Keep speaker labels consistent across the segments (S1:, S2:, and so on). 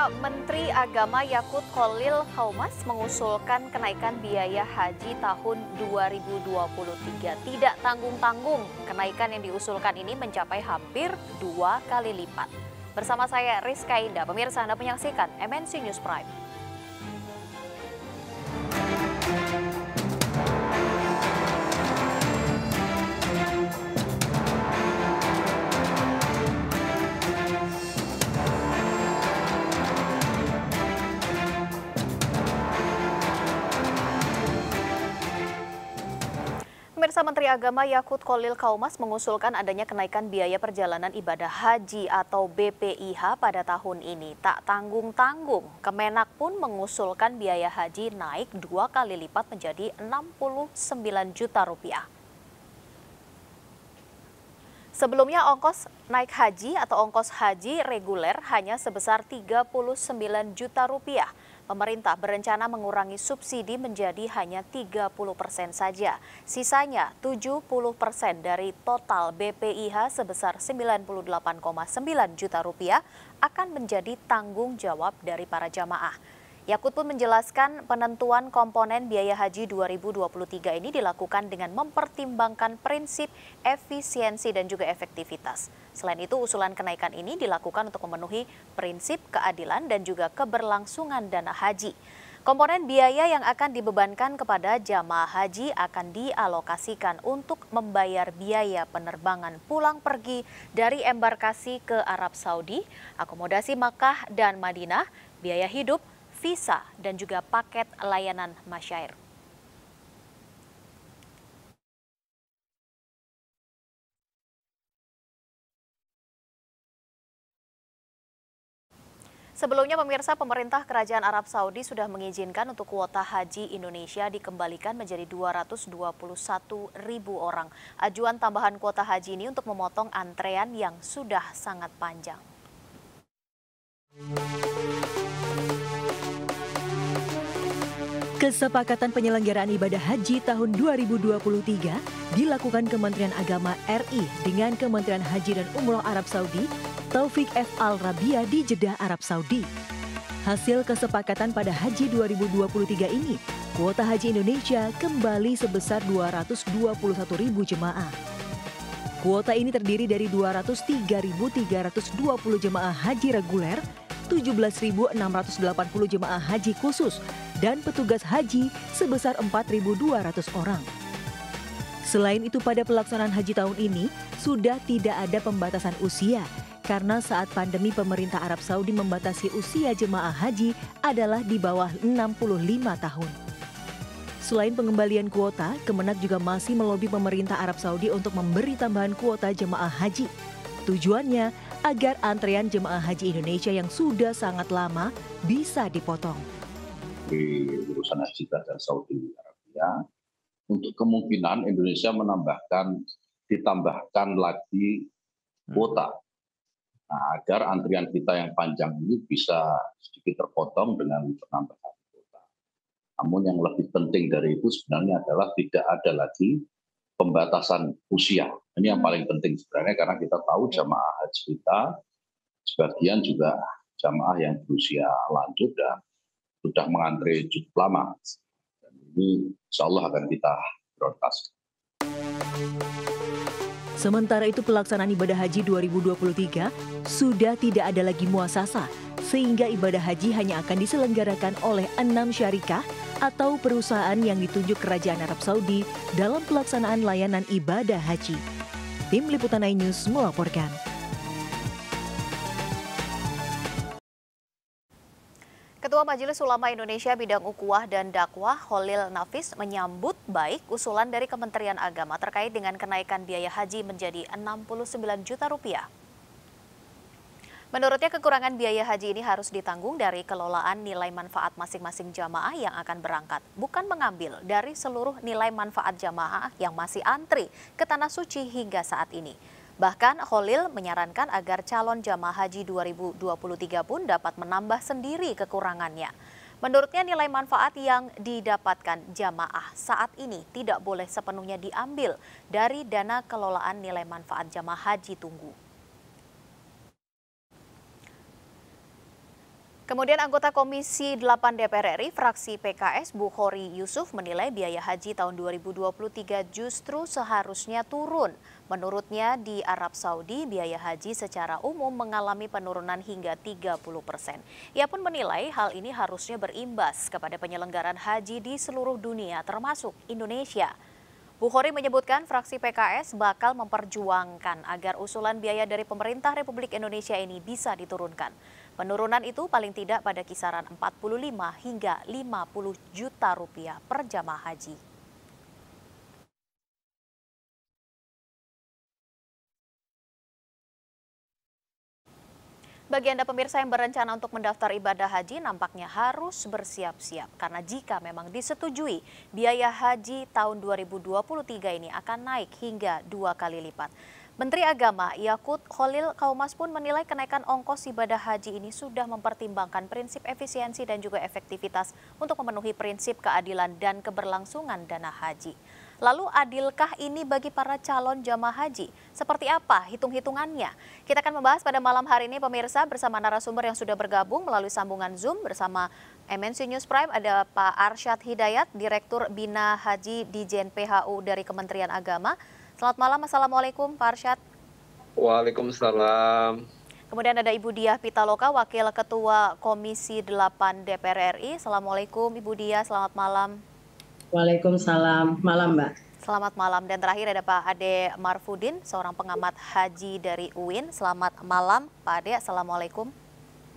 S1: Saudara Menteri Agama Yakut Kolil Haumas mengusulkan kenaikan biaya haji tahun 2023. Tidak tanggung-tanggung, kenaikan yang diusulkan ini mencapai hampir dua kali lipat. Bersama saya Rizka Indah, pemirsa Anda menyaksikan MNC News Prime. Pemirsa Menteri Agama Yakut Kolil Kaumas mengusulkan adanya kenaikan biaya perjalanan ibadah haji atau BPIH pada tahun ini. Tak tanggung-tanggung, Kemenak pun mengusulkan biaya haji naik dua kali lipat menjadi 69 juta rupiah. Sebelumnya ongkos naik haji atau ongkos haji reguler hanya sebesar 39 juta rupiah. Pemerintah berencana mengurangi subsidi menjadi hanya 30 persen saja. Sisanya 70 persen dari total BPIH sebesar 98,9 juta rupiah akan menjadi tanggung jawab dari para jamaah. Yakut pun menjelaskan penentuan komponen biaya haji 2023 ini dilakukan dengan mempertimbangkan prinsip efisiensi dan juga efektivitas. Selain itu, usulan kenaikan ini dilakukan untuk memenuhi prinsip keadilan dan juga keberlangsungan dana haji. Komponen biaya yang akan dibebankan kepada jamaah haji akan dialokasikan untuk membayar biaya penerbangan pulang pergi dari embarkasi ke Arab Saudi, akomodasi Makkah dan Madinah, biaya hidup, visa dan juga paket layanan masyair. Sebelumnya pemirsa pemerintah kerajaan Arab Saudi sudah mengizinkan untuk kuota haji Indonesia dikembalikan menjadi 221 ribu orang. Ajuan tambahan kuota haji ini untuk memotong antrean yang sudah sangat panjang.
S2: Kesepakatan penyelenggaraan ibadah haji tahun 2023 dilakukan Kementerian Agama RI dengan Kementerian Haji dan Umroh Arab Saudi, Taufik F. Al-Rabia di Jeddah, Arab Saudi. Hasil kesepakatan pada haji 2023 ini, kuota haji Indonesia kembali sebesar 221 ribu jemaah. Kuota ini terdiri dari 203.320 jemaah haji reguler, 17.680 jemaah haji khusus, dan petugas haji sebesar 4.200 orang. Selain itu pada pelaksanaan haji tahun ini sudah tidak ada pembatasan usia karena saat pandemi pemerintah Arab Saudi membatasi usia jemaah haji adalah di bawah 65 tahun. Selain pengembalian kuota, Kemenak juga masih melobi pemerintah Arab Saudi untuk memberi tambahan kuota jemaah haji. Tujuannya agar antrean jemaah haji Indonesia yang sudah sangat lama bisa dipotong
S3: di Urusan Haji dan Saudi Arabia untuk kemungkinan Indonesia menambahkan ditambahkan lagi hmm. kuota nah, agar antrian kita yang panjang ini bisa sedikit terpotong dengan penambahan kuota. Namun yang lebih penting dari itu sebenarnya adalah tidak ada lagi pembatasan usia. Ini yang hmm. paling penting sebenarnya karena kita tahu hmm. jamaah haji kita sebagian juga jamaah yang berusia lanjut dan sudah mengantre cukup lama. Dan ini insya Allah akan kita broadcast.
S2: Sementara itu pelaksanaan ibadah haji 2023 sudah tidak ada lagi muasasa sehingga ibadah haji hanya akan diselenggarakan oleh enam syarikah atau perusahaan yang ditunjuk Kerajaan Arab Saudi dalam pelaksanaan layanan ibadah haji. Tim Liputan iNews melaporkan.
S1: Ketua Majelis Ulama Indonesia Bidang Ukuah dan Dakwah Holil Nafis menyambut baik usulan dari Kementerian Agama terkait dengan kenaikan biaya haji menjadi 69 juta rupiah. Menurutnya kekurangan biaya haji ini harus ditanggung dari kelolaan nilai manfaat masing-masing jamaah yang akan berangkat, bukan mengambil dari seluruh nilai manfaat jamaah yang masih antri ke tanah suci hingga saat ini. Bahkan Holil menyarankan agar calon jamaah haji 2023 pun dapat menambah sendiri kekurangannya. Menurutnya nilai manfaat yang didapatkan jamaah saat ini tidak boleh sepenuhnya diambil dari dana kelolaan nilai manfaat jamaah haji tunggu. Kemudian anggota Komisi 8 DPR RI fraksi PKS Bukhari Yusuf menilai biaya haji tahun 2023 justru seharusnya turun. Menurutnya di Arab Saudi biaya haji secara umum mengalami penurunan hingga 30 persen. Ia pun menilai hal ini harusnya berimbas kepada penyelenggaran haji di seluruh dunia termasuk Indonesia. Bukhari menyebutkan fraksi PKS bakal memperjuangkan agar usulan biaya dari pemerintah Republik Indonesia ini bisa diturunkan. Penurunan itu paling tidak pada kisaran 45 hingga 50 juta rupiah per jamaah haji. Bagi Anda pemirsa yang berencana untuk mendaftar ibadah haji nampaknya harus bersiap-siap karena jika memang disetujui biaya haji tahun 2023 ini akan naik hingga dua kali lipat. Menteri Agama Yakut Holil Kaumas pun menilai kenaikan ongkos ibadah haji ini sudah mempertimbangkan prinsip efisiensi dan juga efektivitas untuk memenuhi prinsip keadilan dan keberlangsungan dana haji. Lalu adilkah ini bagi para calon jamaah haji? Seperti apa hitung-hitungannya? Kita akan membahas pada malam hari ini pemirsa bersama narasumber yang sudah bergabung melalui sambungan Zoom bersama MNC News Prime ada Pak Arsyad Hidayat, Direktur Bina Haji di JNPHU dari Kementerian Agama. Selamat malam, Assalamualaikum Pak Arsyad.
S3: Waalaikumsalam.
S1: Kemudian ada Ibu Diah Pitaloka, Wakil Ketua Komisi 8 DPR RI. Assalamualaikum Ibu Diah, selamat malam.
S4: Waalaikumsalam, malam Mbak.
S1: Selamat malam. Dan terakhir ada Pak Ade Marfudin, seorang pengamat haji dari UIN. Selamat malam Pak Ade, Assalamualaikum.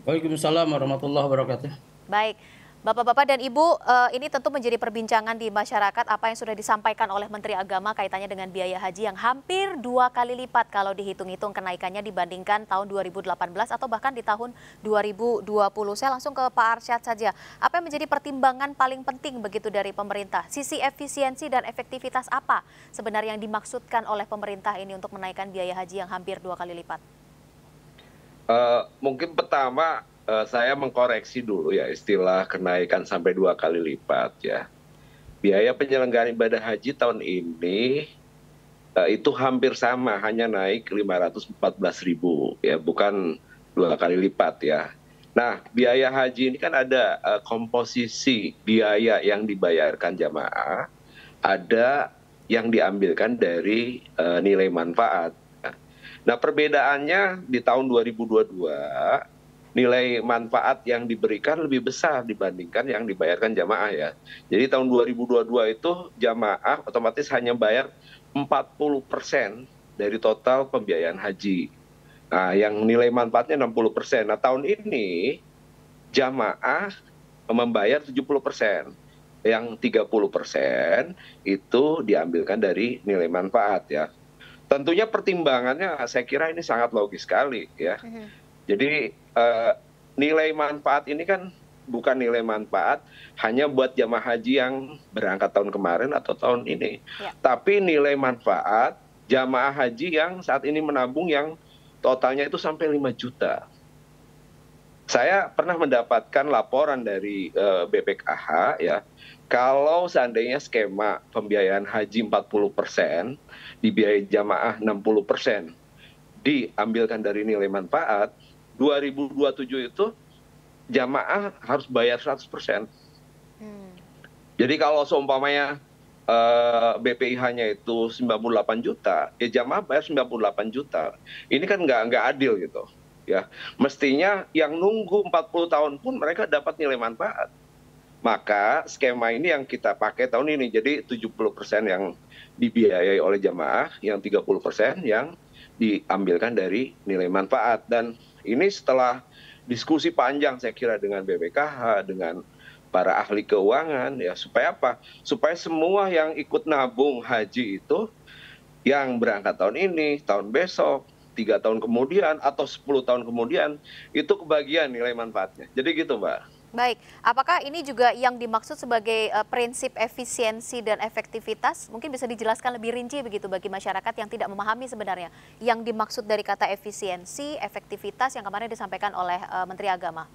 S5: Waalaikumsalam warahmatullahi wabarakatuh.
S1: Baik, Bapak-bapak dan Ibu, eh, ini tentu menjadi perbincangan di masyarakat apa yang sudah disampaikan oleh Menteri Agama kaitannya dengan biaya haji yang hampir dua kali lipat kalau dihitung-hitung kenaikannya dibandingkan tahun 2018 atau bahkan di tahun 2020. Saya langsung ke Pak Arsyad saja. Apa yang menjadi pertimbangan paling penting begitu dari pemerintah? Sisi efisiensi dan efektivitas apa sebenarnya yang dimaksudkan oleh pemerintah ini untuk menaikkan biaya haji yang hampir dua kali lipat?
S3: Uh, mungkin pertama Eh, saya mengkoreksi dulu ya istilah kenaikan sampai dua kali lipat ya. Biaya penyelenggaraan ibadah haji tahun ini uh, itu hampir sama, hanya naik 514 ribu ya, bukan dua kali lipat ya. Nah, biaya haji ini kan ada uh, komposisi biaya yang dibayarkan jamaah, ada yang diambilkan dari uh, nilai manfaat. Nah, perbedaannya di tahun 2022 nilai manfaat yang diberikan lebih besar dibandingkan yang dibayarkan jamaah ya. Jadi tahun 2022 itu jamaah otomatis hanya bayar 40% dari total pembiayaan haji. Nah, yang nilai manfaatnya 60%. Nah, tahun ini jamaah membayar 70%. Yang 30% itu diambilkan dari nilai manfaat ya. Tentunya pertimbangannya saya kira ini sangat logis sekali ya. Mm-hmm jadi eh, nilai manfaat ini kan bukan nilai manfaat hanya buat jamaah haji yang berangkat tahun kemarin atau tahun ini ya. tapi nilai manfaat jamaah haji yang saat ini menabung yang totalnya itu sampai 5 juta saya pernah mendapatkan laporan dari uh, eh, BPKH ya kalau seandainya skema pembiayaan haji 40% dibiayai jamaah 60% diambilkan dari nilai manfaat 2027 itu jamaah harus bayar 100 persen. Hmm. Jadi kalau seumpamanya uh, eh, BPIH-nya itu 98 juta, ya jamaah bayar 98 juta. Ini kan nggak nggak adil gitu. Ya, mestinya yang nunggu 40 tahun pun mereka dapat nilai manfaat. Maka skema ini yang kita pakai tahun ini. Jadi 70% yang dibiayai oleh jamaah, yang 30% yang diambilkan dari nilai manfaat dan ini setelah diskusi panjang saya kira dengan BPKH dengan para ahli keuangan ya supaya apa supaya semua yang ikut nabung haji itu yang berangkat tahun ini tahun besok tiga tahun kemudian atau sepuluh tahun kemudian itu kebagian nilai manfaatnya jadi gitu mbak
S1: Baik, apakah ini juga yang dimaksud sebagai uh, prinsip efisiensi dan efektivitas? Mungkin bisa dijelaskan lebih rinci begitu bagi masyarakat yang tidak memahami sebenarnya yang dimaksud dari kata efisiensi, efektivitas yang kemarin disampaikan oleh uh, Menteri Agama.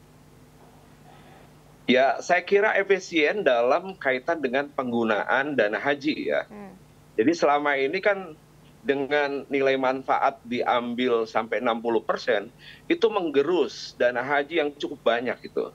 S3: Ya, saya kira efisien dalam kaitan dengan penggunaan dana haji ya. Hmm. Jadi selama ini kan dengan nilai manfaat diambil sampai 60%, itu menggerus dana haji yang cukup banyak gitu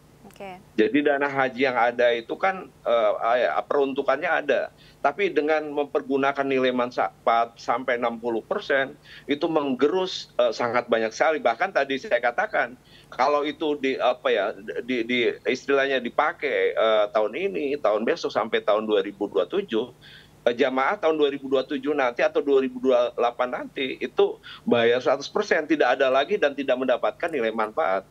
S3: jadi dana haji yang ada itu kan eh, peruntukannya ada tapi dengan mempergunakan nilai manfaat sampai 60 persen itu menggerus eh, sangat banyak sekali bahkan tadi saya katakan kalau itu di apa ya di, di istilahnya dipakai eh, tahun ini tahun besok sampai tahun 2027 jamaah tahun 2027 nanti atau 2028 nanti itu bayar 100% persen tidak ada lagi dan tidak mendapatkan nilai manfaat.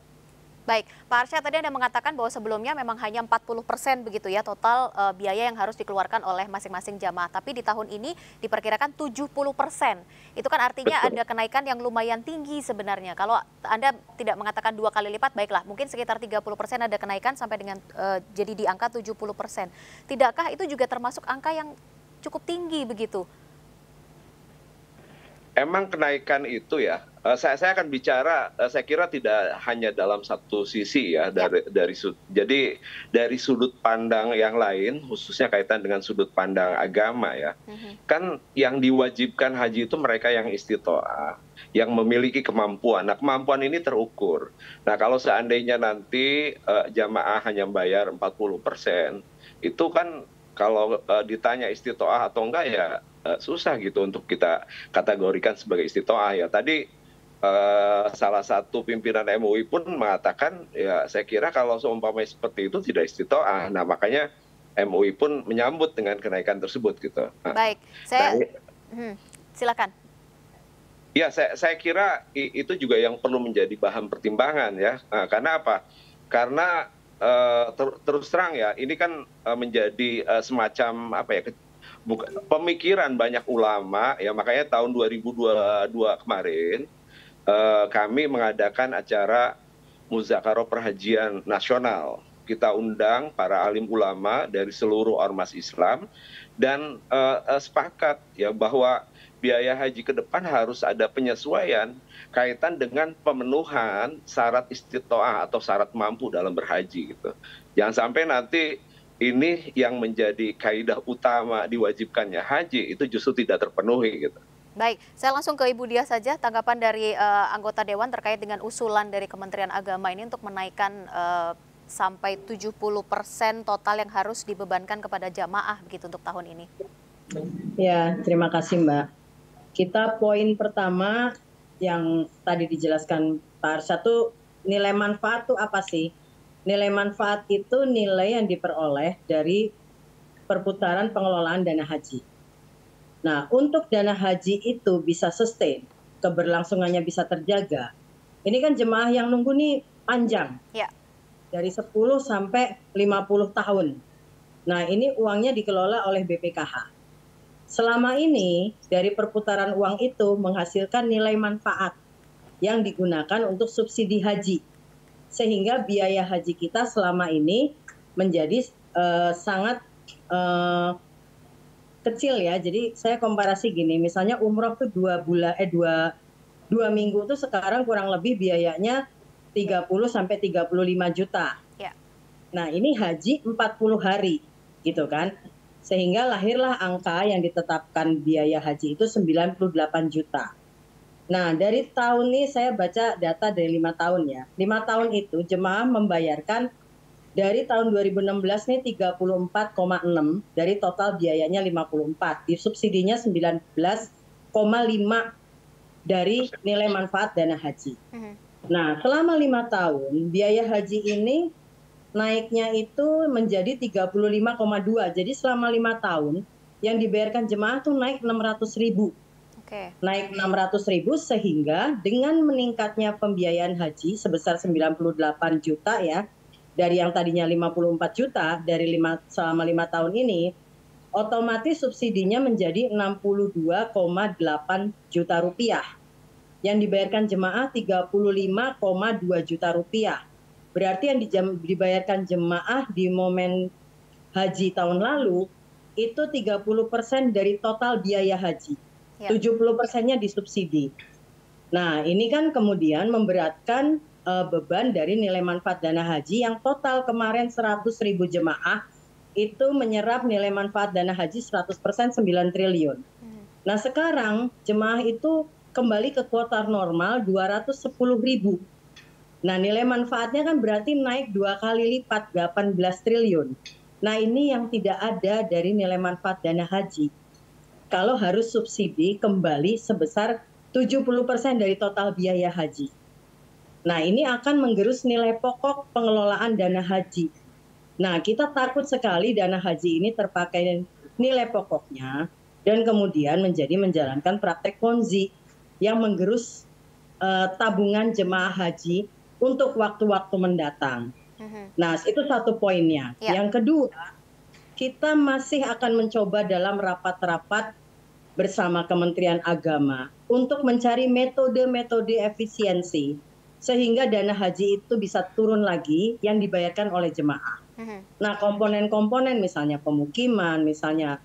S1: Baik, Pak Arsyad tadi Anda mengatakan bahwa sebelumnya memang hanya 40 persen begitu ya total e, biaya yang harus dikeluarkan oleh masing-masing jamaah. Tapi di tahun ini diperkirakan 70 persen. Itu kan artinya Betul. ada kenaikan yang lumayan tinggi sebenarnya. Kalau Anda tidak mengatakan dua kali lipat, baiklah mungkin sekitar 30 persen ada kenaikan sampai dengan e, jadi di angka 70 persen. Tidakkah itu juga termasuk angka yang cukup tinggi begitu?
S3: emang kenaikan itu ya eh, saya akan bicara eh, saya kira tidak hanya dalam satu sisi ya, ya. dari dari jadi dari sudut pandang yang lain khususnya kaitan dengan sudut pandang agama ya mhm. kan yang diwajibkan haji itu mereka yang istitoah yang memiliki kemampuan nah kemampuan ini terukur nah kalau seandainya nanti uh, jamaah hanya bayar 40 persen itu kan kalau uh, ditanya istitoah atau enggak ya Eh, susah gitu untuk kita kategorikan sebagai istitoah ya tadi eh, salah satu pimpinan MUI pun mengatakan ya saya kira kalau seumpamanya seperti itu tidak istitoah nah makanya MUI pun menyambut dengan kenaikan tersebut gitu nah,
S1: baik saya nah, hmm, silakan
S3: ya saya, saya kira itu juga yang perlu menjadi bahan pertimbangan ya nah, karena apa karena eh, ter, terus terang ya ini kan eh, menjadi semacam apa ya pemikiran banyak ulama ya makanya tahun 2022 kemarin eh, kami mengadakan acara muzakarah Perhajian Nasional. Kita undang para alim ulama dari seluruh ormas Islam dan eh, eh sepakat ya bahwa biaya haji ke depan harus ada penyesuaian kaitan dengan pemenuhan syarat istitoah atau syarat mampu dalam berhaji gitu. Jangan sampai nanti ini yang menjadi kaidah utama diwajibkannya haji itu justru tidak terpenuhi gitu.
S1: Baik, saya langsung ke Ibu Dia saja tanggapan dari uh, anggota dewan terkait dengan usulan dari Kementerian Agama ini untuk menaikkan uh, sampai 70% total yang harus dibebankan kepada jamaah begitu untuk tahun ini.
S4: Ya, terima kasih Mbak. Kita poin pertama yang tadi dijelaskan Pak Arsyad nilai manfaat itu apa sih? nilai manfaat itu nilai yang diperoleh dari perputaran pengelolaan dana haji. Nah, untuk dana haji itu bisa sustain, keberlangsungannya bisa terjaga. Ini kan jemaah yang nunggu nih panjang. Ya. Dari 10 sampai 50 tahun. Nah, ini uangnya dikelola oleh BPKH. Selama ini dari perputaran uang itu menghasilkan nilai manfaat yang digunakan untuk subsidi haji sehingga biaya haji kita selama ini menjadi uh, sangat uh, kecil ya. Jadi saya komparasi gini, misalnya umroh tuh dua bulan eh dua dua minggu tuh sekarang kurang lebih biayanya 30 sampai 35 juta. Ya. Nah, ini haji 40 hari gitu kan. Sehingga lahirlah angka yang ditetapkan biaya haji itu 98 juta. Nah, dari tahun ini saya baca data dari lima tahun ya. Lima tahun itu jemaah membayarkan dari tahun 2016 ini 34,6 dari total biayanya 54, di subsidinya 19,5 dari nilai manfaat dana haji. Mm-hmm. Nah, selama lima tahun biaya haji ini naiknya itu menjadi 35,2. Jadi selama lima tahun yang dibayarkan jemaah tuh naik 600 ribu naik 600 ribu sehingga dengan meningkatnya pembiayaan haji sebesar 98 juta ya dari yang tadinya 54 juta dari lima, selama lima tahun ini otomatis subsidinya menjadi 62,8 juta rupiah yang dibayarkan jemaah 35,2 juta rupiah berarti yang dibayarkan jemaah di momen haji tahun lalu itu 30 persen dari total biaya haji Ya. tujuh puluh persennya disubsidi. Nah ini kan kemudian memberatkan uh, beban dari nilai manfaat dana haji yang total kemarin 100 ribu jemaah itu menyerap nilai manfaat dana haji 100 persen 9 triliun. Hmm. Nah sekarang jemaah itu kembali ke kuota normal 210 ribu. Nah nilai manfaatnya kan berarti naik dua kali lipat 18 triliun. Nah ini yang tidak ada dari nilai manfaat dana haji kalau harus subsidi kembali sebesar 70% dari total biaya haji. Nah, ini akan menggerus nilai pokok pengelolaan dana haji. Nah, kita takut sekali dana haji ini terpakai nilai pokoknya dan kemudian menjadi menjalankan praktek ponzi yang menggerus uh, tabungan jemaah haji untuk waktu-waktu mendatang. Mm-hmm. Nah, itu satu poinnya. Ya. Yang kedua, kita masih akan mencoba dalam rapat-rapat bersama Kementerian Agama untuk mencari metode-metode efisiensi sehingga dana haji itu bisa turun lagi yang dibayarkan oleh jemaah. Mm-hmm. Nah, komponen-komponen misalnya pemukiman, misalnya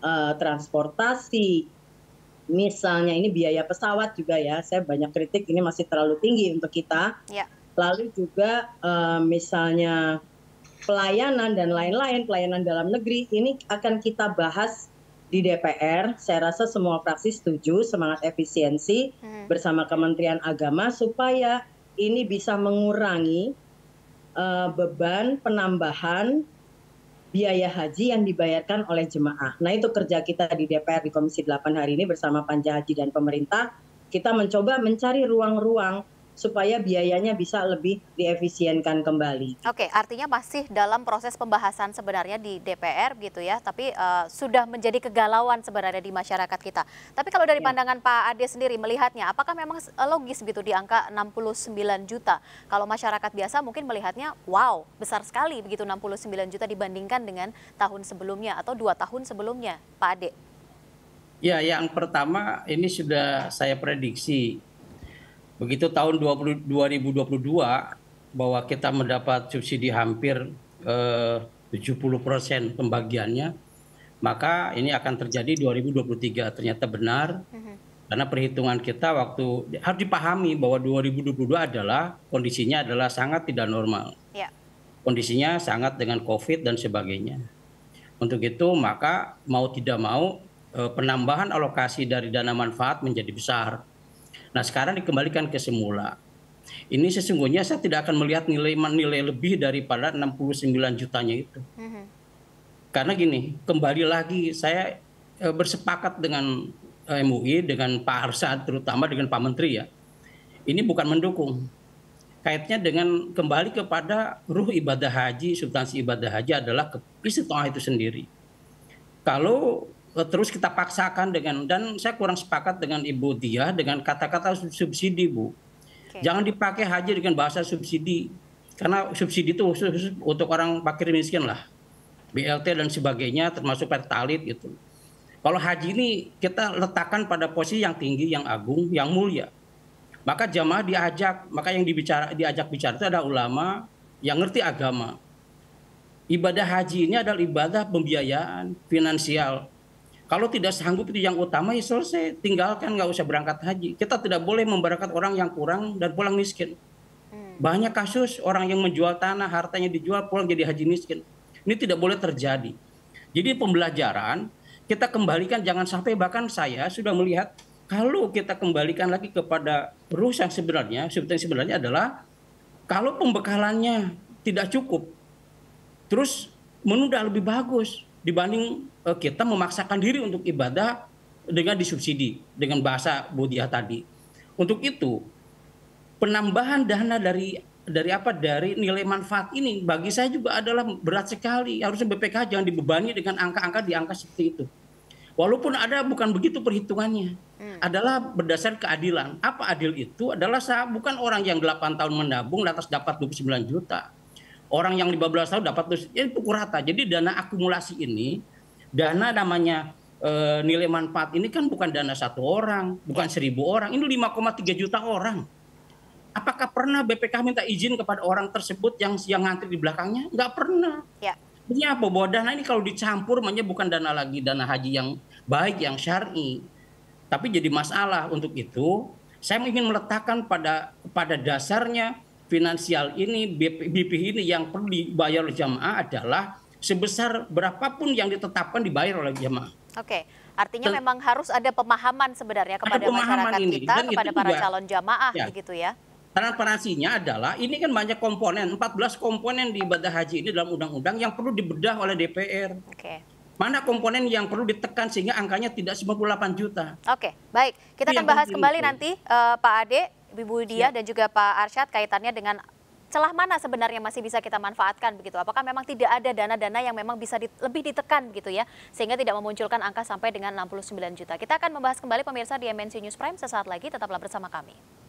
S4: uh, transportasi, misalnya ini biaya pesawat juga ya. Saya banyak kritik ini masih terlalu tinggi untuk kita. Ya. Lalu juga uh, misalnya pelayanan dan lain-lain, pelayanan dalam negeri ini akan kita bahas di DPR, saya rasa semua fraksi setuju semangat efisiensi hmm. bersama Kementerian Agama supaya ini bisa mengurangi uh, beban penambahan biaya haji yang dibayarkan oleh jemaah. Nah itu kerja kita di DPR di Komisi 8 hari ini bersama Panja Haji dan pemerintah. Kita mencoba mencari ruang-ruang supaya biayanya bisa lebih diefisienkan kembali.
S1: Oke, artinya masih dalam proses pembahasan sebenarnya di DPR gitu ya, tapi uh, sudah menjadi kegalauan sebenarnya di masyarakat kita. Tapi kalau dari ya. pandangan Pak Ade sendiri melihatnya, apakah memang logis gitu di angka 69 juta? Kalau masyarakat biasa mungkin melihatnya wow, besar sekali begitu 69 juta dibandingkan dengan tahun sebelumnya atau dua tahun sebelumnya, Pak Ade.
S5: Ya, yang pertama ini sudah saya prediksi Begitu tahun 20, 2022 bahwa kita mendapat subsidi hampir eh, 70% pembagiannya, maka ini akan terjadi 2023 ternyata benar. Mm-hmm. Karena perhitungan kita waktu harus dipahami bahwa 2022 adalah kondisinya adalah sangat tidak normal. Yeah. Kondisinya sangat dengan Covid dan sebagainya. Untuk itu maka mau tidak mau eh, penambahan alokasi dari dana manfaat menjadi besar Nah sekarang dikembalikan ke semula. Ini sesungguhnya saya tidak akan melihat nilai nilai lebih daripada 69 jutanya itu. Mm-hmm. Karena gini, kembali lagi saya eh, bersepakat dengan eh, MUI, dengan Pak Arsad, terutama dengan Pak Menteri ya. Ini bukan mendukung. Kaitnya dengan kembali kepada ruh ibadah haji, substansi ibadah haji adalah ke itu sendiri. Kalau terus kita paksakan dengan dan saya kurang sepakat dengan Ibu Dia dengan kata-kata subsidi Bu. Okay. Jangan dipakai haji dengan bahasa subsidi karena subsidi itu khusus, untuk orang fakir miskin lah. BLT dan sebagainya termasuk pertalit gitu. Kalau haji ini kita letakkan pada posisi yang tinggi, yang agung, yang mulia. Maka jamaah diajak, maka yang dibicara diajak bicara itu ada ulama yang ngerti agama. Ibadah haji ini adalah ibadah pembiayaan finansial kalau tidak sanggup itu yang utama ya selesai, tinggalkan nggak usah berangkat haji. Kita tidak boleh memberangkat orang yang kurang dan pulang miskin. Hmm. Banyak kasus orang yang menjual tanah, hartanya dijual, pulang jadi haji miskin. Ini tidak boleh terjadi. Jadi pembelajaran kita kembalikan jangan sampai bahkan saya sudah melihat kalau kita kembalikan lagi kepada perusahaan yang sebenarnya, yang sebenarnya adalah kalau pembekalannya tidak cukup, terus menunda lebih bagus dibanding uh, kita memaksakan diri untuk ibadah dengan disubsidi dengan bahasa budiah tadi. Untuk itu penambahan dana dari dari apa dari nilai manfaat ini bagi saya juga adalah berat sekali. Harusnya BPKH jangan dibebani dengan angka-angka di angka seperti itu. Walaupun ada bukan begitu perhitungannya, hmm. adalah berdasar keadilan. Apa adil itu adalah saya bukan orang yang 8 tahun menabung lantas dapat 29 juta Orang yang 15 tahun dapat terus ya pukul rata. Jadi dana akumulasi ini, dana namanya e, nilai manfaat ini kan bukan dana satu orang, bukan seribu orang, ini 5,3 juta orang. Apakah pernah BPK minta izin kepada orang tersebut yang siang ngantri di belakangnya? Nggak pernah. Ya. Ini apa? Bahwa dana ini kalau dicampur, makanya bukan dana lagi dana haji yang baik, yang syari. Tapi jadi masalah untuk itu, saya ingin meletakkan pada pada dasarnya finansial ini BP, BP ini yang perlu dibayar oleh jamaah adalah sebesar berapapun yang ditetapkan dibayar oleh jamaah.
S1: Oke, artinya Ter memang harus ada pemahaman sebenarnya kepada pemahaman masyarakat ini. kita, Dan kepada para juga, calon jamaah ya. begitu ya.
S5: Transparansinya adalah ini kan banyak komponen, 14 komponen di ibadah haji ini dalam undang-undang yang perlu dibedah oleh DPR. Oke. Mana komponen yang perlu ditekan sehingga angkanya tidak 98 juta.
S1: Oke, baik. Kita akan bahas kembali itu. nanti uh, Pak Ade Ibu ya. dan juga Pak Arsyad kaitannya dengan celah mana sebenarnya masih bisa kita manfaatkan begitu? Apakah memang tidak ada dana-dana yang memang bisa di, lebih ditekan begitu ya sehingga tidak memunculkan angka sampai dengan 69 juta. Kita akan membahas kembali pemirsa di MNC News Prime sesaat lagi tetaplah bersama kami.